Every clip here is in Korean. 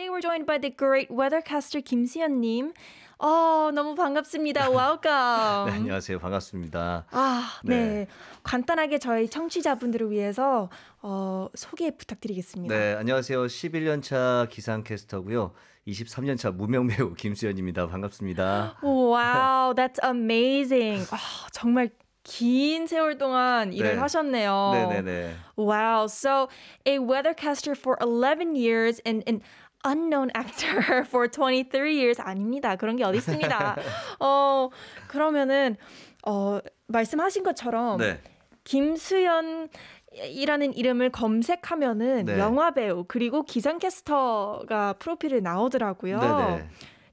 Today we're joined by the great weathercaster 김수현님. 어, 아, 너무 반갑습니다. 와우감. 네, 안녕하세요. 반갑습니다. 아, 네. 네. 간단하게 저희 청취자분들을 위해서 어, 소개 부탁드리겠습니다. 네, 안녕하세요. 11년차 기상캐스터고요. 23년차 무명 배우 김수현입니다. 반갑습니다. 와우, wow, that's amazing. 아, 정말 긴 세월 동안 네. 일을 네. 하셨네요. 네네네. Wow. So a weathercaster for 11 years and an unknown actor for 23 years 아닙니다. 그런 게 어디 있습니다. 어 그러면은 어 말씀하신 것처럼 네. 김수현 이라는 이름을 검색하면은 네. 영화 배우 그리고 기상캐스터가 프로필에 나오더라고요. 네네.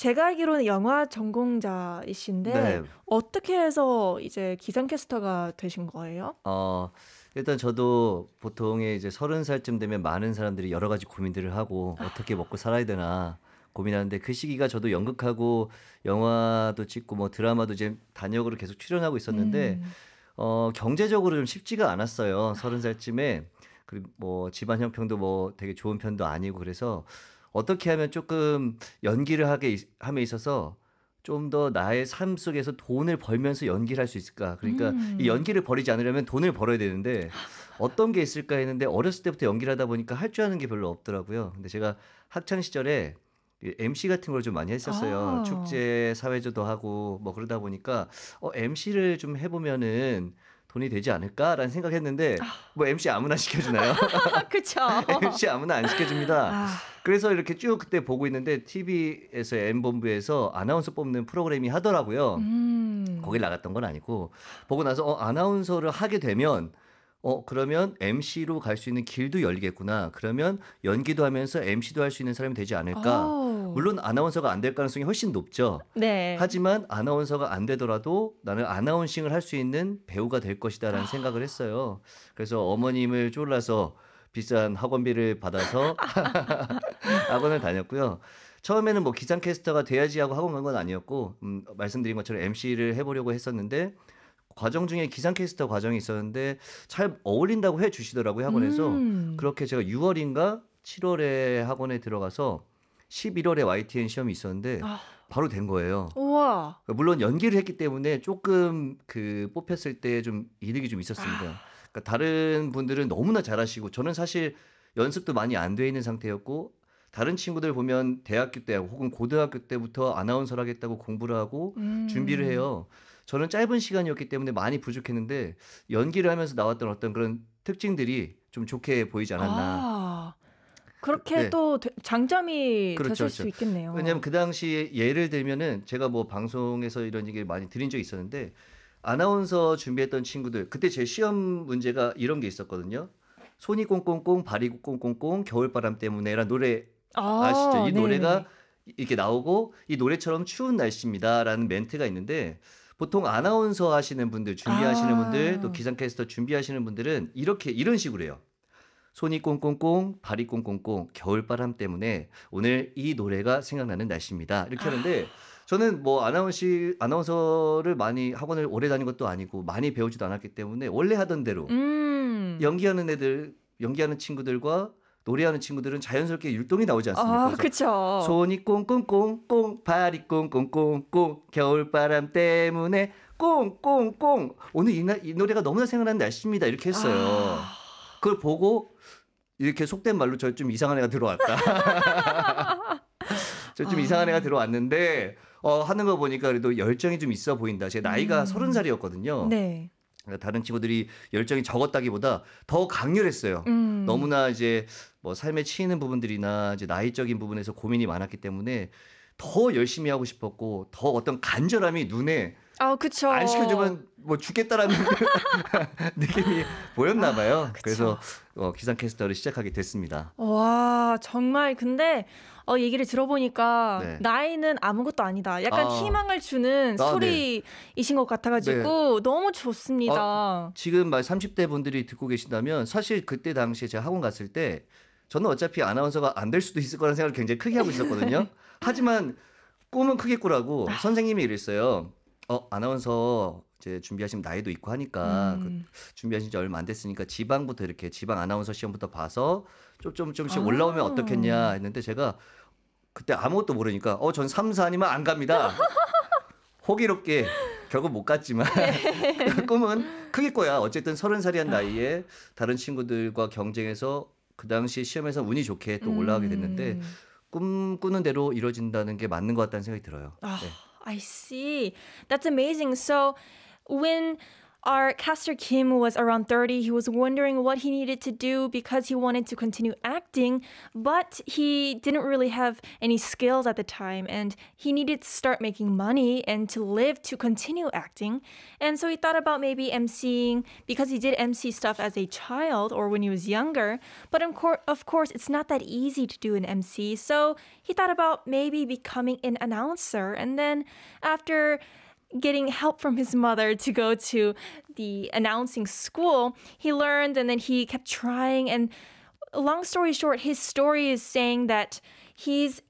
제가 알기로는 영화 전공자이신데 네. 어떻게 해서 이제 기상캐스터가 되신 거예요? 어 일단 저도 보통에 이제 서른 살쯤 되면 많은 사람들이 여러 가지 고민들을 하고 아. 어떻게 먹고 살아야 되나 고민하는데 그 시기가 저도 연극하고 영화도 찍고 뭐 드라마도 이제 단역으로 계속 출연하고 있었는데 음. 어 경제적으로 좀 쉽지가 않았어요 서른 살쯤에 그리고 뭐 집안 형편도 뭐 되게 좋은 편도 아니고 그래서 어떻게 하면 조금 연기를 하게 함에 있어서 좀 더 나의 삶 속에서 돈을 벌면서 연기를 할 수 있을까? 그러니까 음. 이 연기를 버리지 않으려면 돈을 벌어야 되는데 어떤 게 있을까 했는데 어렸을 때부터 연기를 하다 보니까 할 줄 아는 게 별로 없더라고요. 근데 제가 학창 시절에 MC 같은 걸 좀 많이 했었어요. 아. 축제 사회조도 하고 뭐 그러다 보니까 어 MC를 좀 해보면은 돈이 되지 않을까라는 생각했는데 아. 뭐 MC 아무나 시켜주나요? 그쵸. MC 아무나 안 시켜줍니다. 아. 그래서 이렇게 쭉 그때 보고 있는데 TV에서 M 본부에서 아나운서 뽑는 프로그램이 하더라고요. 음. 거길 나갔던 건 아니고 보고 나서 어 아나운서를 하게 되면 어, 그러면 MC로 갈 수 있는 길도 열리겠구나. 그러면 연기도 하면서 MC도 할 수 있는 사람이 되지 않을까. 음. 물론 아나운서가 안 될 가능성이 훨씬 높죠. 네. 하지만 아나운서가 안 되더라도 나는 아나운싱을 할 수 있는 배우가 될 것이다라는 아. 생각을 했어요. 그래서 어머님을 쫄라서 비싼 학원비를 받아서 학원을 다녔고요. 처음에는 뭐 기상캐스터가 돼야지 하고 학원 간 건 아니었고 음, 말씀드린 것처럼 MC를 해보려고 했었는데 과정 중에 기상캐스터 과정이 있었는데 잘 어울린다고 해주시더라고요 학원에서 음. 그렇게 제가 6월인가 7월에 학원에 들어가서 11월에 YTN 시험이 있었는데 아. 바로 된 거예요. 우와. 그러니까 물론 연기를 했기 때문에 조금 그 뽑혔을 때 좀 이득이 좀 있었습니다. 아. 그러니까 다른 분들은 너무나 잘하시고 저는 사실 연습도 많이 안 돼 있는 상태였고 다른 친구들 보면 대학교 때 혹은 고등학교 때부터 아나운서를 하겠다고 공부를 하고 음. 준비를 해요. 저는 짧은 시간이었기 때문에 많이 부족했는데 연기를 하면서 나왔던 어떤 그런 특징들이 좀 좋게 보이지 않았나. 아. 그렇게 네. 또 장점이 그렇죠, 됐을 그렇죠. 수 있겠네요. 왜냐하면 그 당시에 예를 들면은 제가 뭐 방송에서 이런 얘기 를 많이 드린 적이 있었는데 아나운서 준비했던 친구들 그때 제 시험 문제가 이런 게 있었거든요. 손이 꽁꽁꽁 발이 꽁꽁꽁 겨울바람 때문에란 노래 아, 시죠이 노래가 이렇게 나오고 이 노래처럼 추운 날씨입니다라는 멘트가 있는데 보통 아나운서 하시는 분들 준비하시는 아. 분들 또 기상캐스터 준비하시는 분들은 이렇게 이런 식으로 해요. 손이 꽁꽁꽁, 발이 꽁꽁꽁, 겨울바람 때문에 오늘 이 노래가 생각나는 날씨입니다. 이렇게 하는데 아. 저는 뭐 아나운시 아나운서를 많이 학원을 오래 다닌 것도 아니고 많이 배우지도 않았기 때문에 원래 하던 대로 음. 연기하는 애들 연기하는 친구들과 노래하는 친구들은 자연스럽게 율동이 나오지 아, 않습니까? 아, 그렇 손이 꽁꽁꽁꽁 발이 꽁꽁꽁꽁 겨울바람 때문에 꽁꽁꽁 오늘 이, 나, 이 노래가 너무나 생각나는 날씨입니다. 이렇게 했어요. 아. 그걸 보고 이렇게 속된 말로 저 좀 이상한 애가 들어왔다. 저 좀 이상한 애가 들어왔는데 어 하는 거 보니까 그래도 열정이 좀 있어 보인다. 제 나이가 음. 서른 음. 살이었거든요. 네. 그러니까 다른 친구들이 열정이 적었다기보다 더 강렬했어요. 음. 너무나 이제 뭐 삶에 치이는 부분들이나 이제 나이적인 부분에서 고민이 많았기 때문에 더 열심히 하고 싶었고 더 어떤 간절함이 눈에 아, 그쵸. 안 시켜주면 뭐 죽겠다라는 느낌이 보였나 아, 봐요. 아, 그래서 어, 기상캐스터를 시작하게 됐습니다. 와, 정말 근데 어, 얘기를 들어보니까 네. 나이는 아무것도 아니다. 약간 아, 희망을 주는 아, 소리이신 네. 것 같아가지고 네. 너무 좋습니다. 아, 지금 말 30대 분들이 듣고 계신다면 사실 그때 당시에 제가 학원 갔을 때 저는 어차피 아나운서가 안 될 수도 있을 거라는 생각을 굉장히 크게 하고 있었거든요. 하지만 꿈은 크게 꾸라고 아. 선생님이 이랬어요. 어, 아나운서 이제 준비하신 나이도 있고 하니까 그 음. 그 준비하신 지 얼마 안 됐으니까 지방부터 이렇게 지방 아나운서 시험부터 봐서 좀, 좀, 좀씩 아. 올라오면 어떻겠냐 했는데 제가 그때 아무것도 모르니까 어, 전 3, 4아니면 안 갑니다. 호기롭게 결국 못 갔지만 네. 꿈은 크게 꿔야 어쨌든 서른 살이 한 아. 나이에 다른 친구들과 경쟁해서 그 당시 시험에서 운이 좋게 또 올라가게 됐는데 음. 꿈꾸는 대로 이루어진다는 게 맞는 것 같다는 생각이 들어요. 아, 네. I see. That's amazing. So when Our caster Kim was around 30. He was wondering what he needed to do because he wanted to continue acting, but he didn't really have any skills at the time and he needed to start making money and to live to continue acting. And so he thought about maybe emceeing because he did MC stuff as a child or when he was younger, but of course it's not that easy to do an MC. So he thought about maybe becoming an announcer and then after getting help from his mother to go to the announcing school, he learned and then he kept trying. And long story short, his story is saying that he's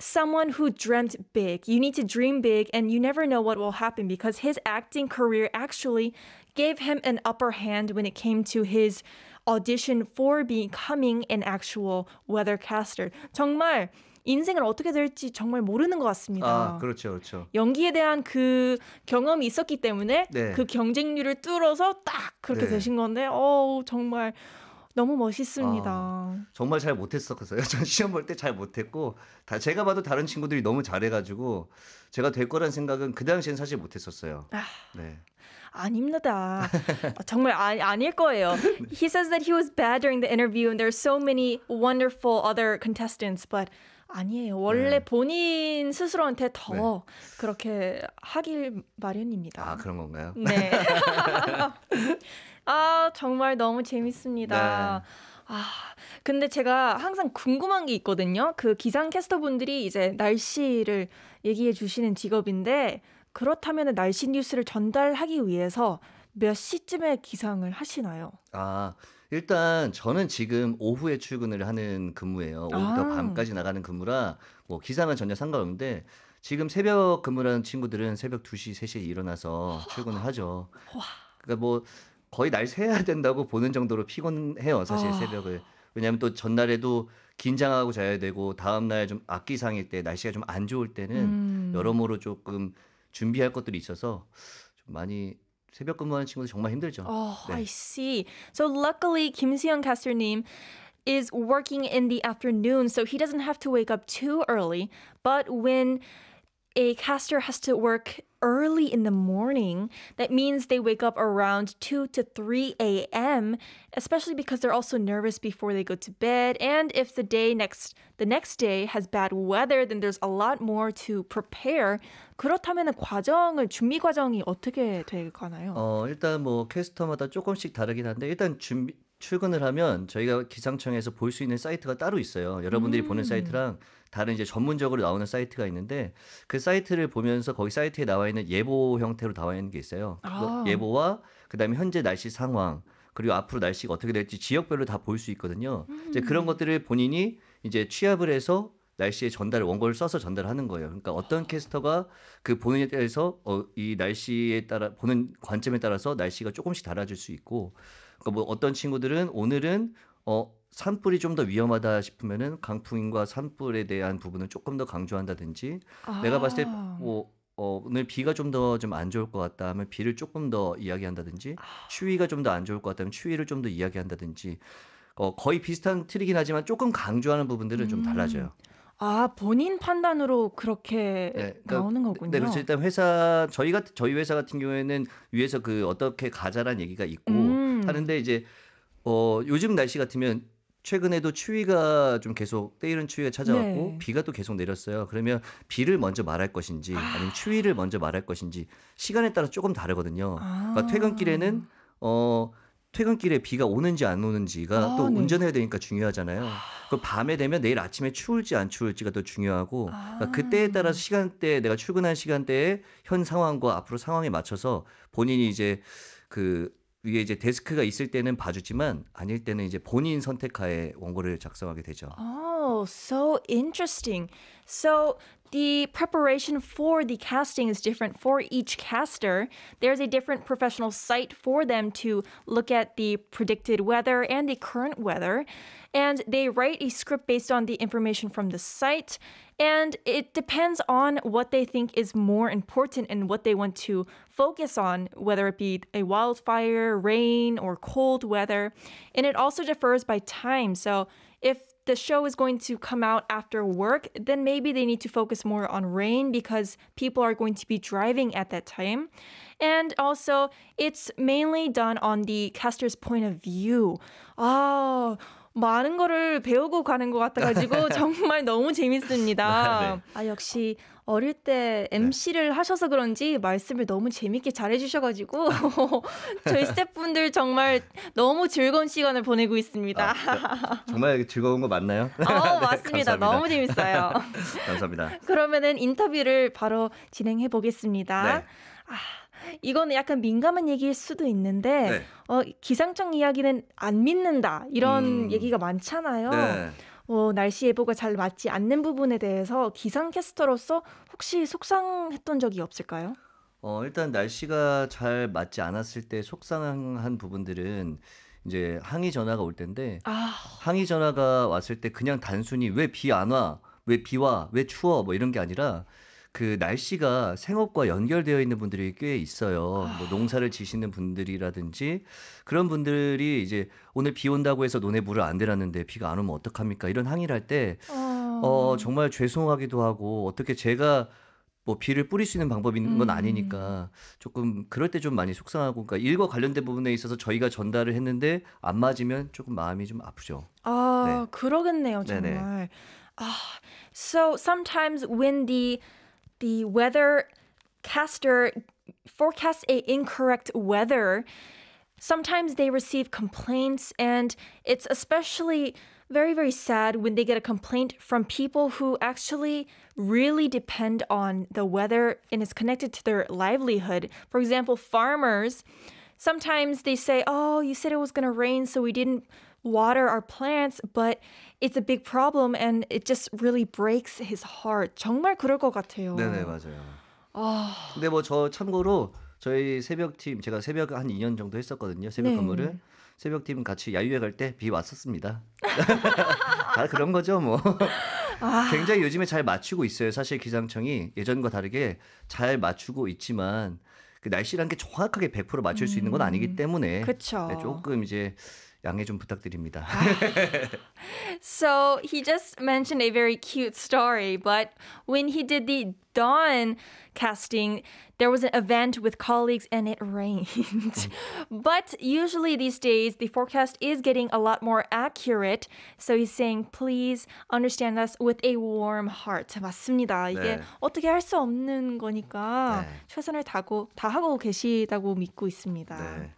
someone who dreamt big. You need to dream big, and you never know what will happen because his acting career actually gave him an upper hand when it came to his audition for becoming an actual weathercaster. 정말 인생을 어떻게 될지 정말 모르는 것 같습니다. 아, 그렇죠, 그렇죠. 연기에 대한 그 경험이 있었기 때문에 네. 그 경쟁률을 뚫어서 딱 그렇게 네. 되신 건데, 어 정말 너무 멋있습니다. 아, 정말 잘 못했었어요. 전 시험 볼 때 잘 못했고, 다 제가 봐도 다른 친구들이 너무 잘해가지고 제가 될 거란 생각은 그 당시엔 사실 못했었어요. 아, 네. 아닙니다. 어, 정말 아, 아닐 거예요. 네. He says that he was bad during the interview and there's so many wonderful other contestants, but 아니에요. 네. 원래 네. 본인 스스로한테 더 네. 그렇게 하길 마련입니다. 아, 그런 건가요? 네. 아, 정말 너무 재밌습니다. 네. 아, 근데 제가 항상 궁금한 게 있거든요. 그 기상캐스터분들이 이제 날씨를 얘기해 주시는 직업인데 그렇다면 날씨 뉴스를 전달하기 위해서 몇 시쯤에 기상을 하시나요? 아, 일단 저는 지금 오후에 출근을 하는 근무예요. 오후부터 아. 밤까지 나가는 근무라 뭐 기상은 전혀 상관없는데 지금 새벽 근무라는 친구들은 새벽 2시, 3시에 일어나서 출근을 하죠. 그러니까 뭐 거의 날 새야 된다고 보는 정도로 피곤해요. 사실 아. 새벽을. 왜냐하면 또 전날에도 긴장하고 자야 되고 다음날 좀 악기 상일 때 날씨가 좀 안 좋을 때는 음. 여러모로 조금 준비할 것들이 있어서 좀 많이 새벽 근무하는 친구들 정말 힘들죠. Oh, 네. I see. So luckily Kim Seon caster님 is working in the afternoon, so he doesn't have to wake up too early. But when a caster has to work early in the morning. That means they wake up around 2 to 3 a.m., especially because they're also nervous before they go to bed. And if the day next the next day has bad weather, then there's a lot more to prepare. 그렇다면 과정을 준비 과정이 어떻게 되가나요? 어, 일단 뭐 캐스터마다 조금씩 다르긴 한데 일단 준비 출근을 하면 저희가 기상청에서 볼 수 있는 사이트가 따로 있어요. 여러분들이 음. 보는 사이트랑 다른 이제 전문적으로 나오는 사이트가 있는데 그 사이트를 보면서 거기 사이트에 나와 있는 예보 형태로 나와 있는 게 있어요. 아. 예보와 그다음에 현재 날씨 상황 그리고 앞으로 날씨가 어떻게 될지 지역별로 다 볼 수 있거든요. 음. 이제 그런 것들을 본인이 이제 취합을 해서 날씨의 전달 원고를 써서 전달하는 거예요. 그러니까 어떤 아. 캐스터가 그 보는 데에서 어, 이 날씨에 따라 보는 관점에 따라서 날씨가 조금씩 달라질 수 있고, 그러니까 뭐 어떤 친구들은 오늘은 어 산불이 좀 더 위험하다 싶으면은 강풍과 산불에 대한 부분을 조금 더 강조한다든지 아. 내가 봤을 때뭐 아. 어, 오늘 비가 좀 더 좀 안 좋을 것 같다 하면 비를 조금 더 이야기한다든지 아. 추위가 좀 더 안 좋을 것 같다면 추위를 좀 더 이야기한다든지 어, 거의 비슷한 틀이긴 하지만 조금 강조하는 부분들은 음. 좀 달라져요. 아 본인 판단으로 그렇게 네, 그러니까, 나오는 네, 거군요. 네, 그렇죠. 일단 회사 저희가 저희 회사 같은 경우에는 위에서 그 어떻게 가자란 얘기가 있고 음. 하는데 이제 어, 요즘 날씨 같으면 최근에도 추위가 좀 계속 때이른 추위가 찾아왔고 네. 비가 또 계속 내렸어요. 그러면 비를 먼저 말할 것인지 아. 아니면 추위를 먼저 말할 것인지 시간에 따라 조금 다르거든요. 아. 그러니까 퇴근길에는 어 퇴근길에 비가 오는지 안 오는지가 아, 또 네. 운전해야 되니까 중요하잖아요. 아. 그 밤에 되면 내일 아침에 추울지 안 추울지가 더 중요하고 아. 그러니까 그때에 따라서 시간대 내가 출근한 시간대에 현 상황과 앞으로 상황에 맞춰서 본인이 이제 그 이게 이제 데스크가 있을 때는 봐주지만 아닐 때는 이제 본인 선택하에 원고를 작성하게 되죠. Oh, so interesting. So the preparation for the casting is different for each caster. There's a different professional site for them to look at the predicted weather and the current weather. And they write a script based on the information from the site. And it depends on what they think is more important and what they want to focus on, whether it be a wildfire, rain, or cold weather. And it also differs by time. So if the show is going to come out after work, then maybe they need to focus more on rain because people are going to be driving at that time. And also, it's mainly done on the caster's point of view. Oh, 많은 거를 배우고 가는 것 같아가지고 정말 너무 재밌습니다. 아, 네. 아 역시 어릴 때 MC를 네. 하셔서 그런지 말씀을 너무 재밌게 잘해주셔가지고 저희 스태프분들 정말 너무 즐거운 시간을 보내고 있습니다. 아, 네. 정말 즐거운 거 맞나요? 어 네, 맞습니다. 너무 재밌어요. 감사합니다. 그러면은 인터뷰를 바로 진행해 보겠습니다. 네. 아. 이거는 약간 민감한 얘기일 수도 있는데 네. 어, 기상청 이야기는 안 믿는다 이런 음. 얘기가 많잖아요. 네. 어, 날씨 예보가 잘 맞지 않는 부분에 대해서 기상캐스터로서 혹시 속상했던 적이 없을까요? 어, 일단 날씨가 잘 맞지 않았을 때 속상한 부분들은 이제 항의 전화가 올 텐데 아... 항의 전화가 왔을 때 그냥 단순히 왜 비 안 와? 왜 비 와? 왜 추워? 뭐 이런 게 아니라 그 날씨가 생업과 연결되어 있는 분들이 꽤 있어요. 뭐 아. 농사를 지시는 분들이라든지 그런 분들이 이제 오늘 비 온다고 해서 논에 물을 안 대놨는데 비가 안 오면 어떡합니까? 이런 항의를 할때 어, 어, 정말 죄송하기도 하고 어떻게 제가 뭐 비를 뿌릴 수 있는 방법이 있는 건 음. 아니니까 조금 그럴 때 좀 많이 속상하고 그러니까 일과 관련된 부분에 있어서 저희가 전달을 했는데 안 맞으면 조금 마음이 좀 아프죠. 아, 네. 그러겠네요, 정말. 네네. 아, so sometimes when the the weather caster forecasts a incorrect weather, sometimes they receive complaints and it's especially very very sad when they get a complaint from people who actually really depend on the weather and it's connected to their livelihood. For example, farmers sometimes they say, "Oh, you said it was going to rain, so we didn't water our plants, but it's a big problem and it just really breaks his heart. 정말 그럴 것 같아요. 네네 맞아요. 아. 근데 뭐 저 참고로 저희 새벽 팀 제가 새벽 한 2년 정도 했었거든요. 새벽 네. 근무를 새벽 팀 같이 야유회 갈 때 비 왔었습니다. 다 그런 거죠 뭐. 아. 굉장히 요즘에 잘 맞추고 있어요. 사실 기상청이 예전과 다르게 잘 맞추고 있지만 그 날씨란 게 정확하게 100% 맞출 수 있는 건 아니기 음. 때문에 음, 그쵸. 네, 조금 이제 양해 좀 부탁드립니다. so he just mentioned a very cute story, but when he did the Dawn casting, there was an event with colleagues and it rained. but usually these days, the forecast is getting a lot more accurate. So he's saying, please understand us with a warm heart. 맞습니다. 이게 네. 어떻게 할 수 없는 거니까 네. 최선을 다고, 다하고 계시다고 믿고 있습니다. 네.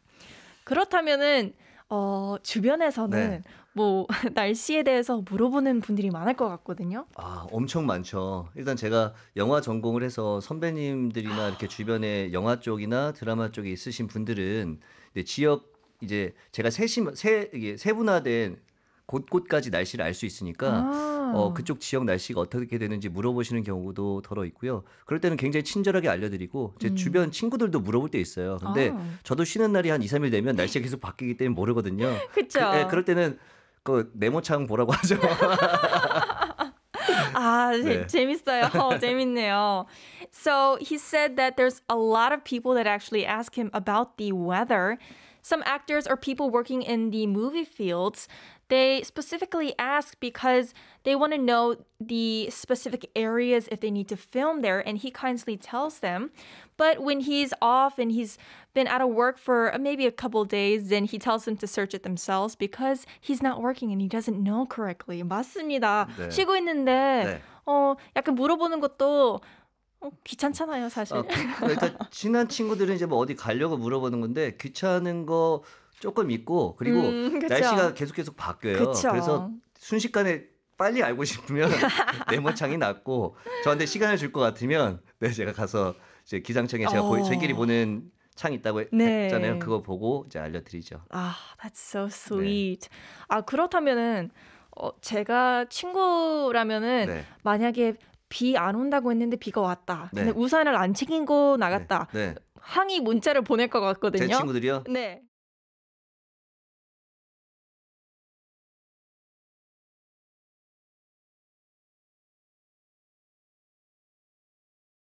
그렇다면은 어, 주변에서는 네. 뭐 날씨에 대해서 물어보는 분들이 많을 것 같거든요. 아, 엄청 많죠. 일단 제가 영화 전공을 해서 선배님들이나 아. 이렇게 주변에 영화 쪽이나 드라마 쪽에 있으신 분들은 지역 이제 제가 세심 세 이게 세분화된 곳곳까지 날씨를 알 수 있으니까 아. 어, 그쪽 지역 날씨가 어떻게 되는지 물어보시는 경우도 더러 있고요. 그럴 때는 굉장히 친절하게 알려드리고 제 음. 주변 친구들도 물어볼 때 있어요. 근데 아. 저도 쉬는 날이 한 2, 3일 되면 날씨가 계속 바뀌기 때문에 모르거든요. 그렇죠. 그, 네, 그럴 때는 그 네모창 보라고 하죠. 아, 네. 재밌어요. 어, 재밌네요. So he said that there's a lot of people that actually ask him about the weather. Some actors or people working in the movie fields They specifically ask because they want to know the specific areas if they need to film there, and he kindly tells them. But when he's off and he's been out of work for uh, maybe a couple days, then he tells them to search it themselves because he's not working and he doesn't know correctly. 맞습니다. 네. 쉬고 있는데 네. 어 약간 물어보는 것도 귀찮잖아요, 사실. 아, 그러니까 친한 친구들은 이제 뭐 어디 가려고 물어보는 건데 귀찮은 거. 조금 있고 그리고 음, 날씨가 계속 계속 바뀌어요. 그쵸. 그래서 순식간에 빨리 알고 싶으면 네모창이 낫고 저한테 시간을 줄 것 같으면 네 제가 가서 이제 기상청에 제가 보이, 어. 저희끼리 보는 창 있다고 네. 했잖아요. 그거 보고 이제 알려드리죠. 아, that's so 네. sweet. 네. 아 그렇다면은 어, 제가 친구라면은 네. 만약에 비 안 온다고 했는데 비가 왔다. 근데 네. 우산을 안 챙기고 나갔다. 네. 항의 문자를 보낼 것 같거든요. 제 친구들이요? 네.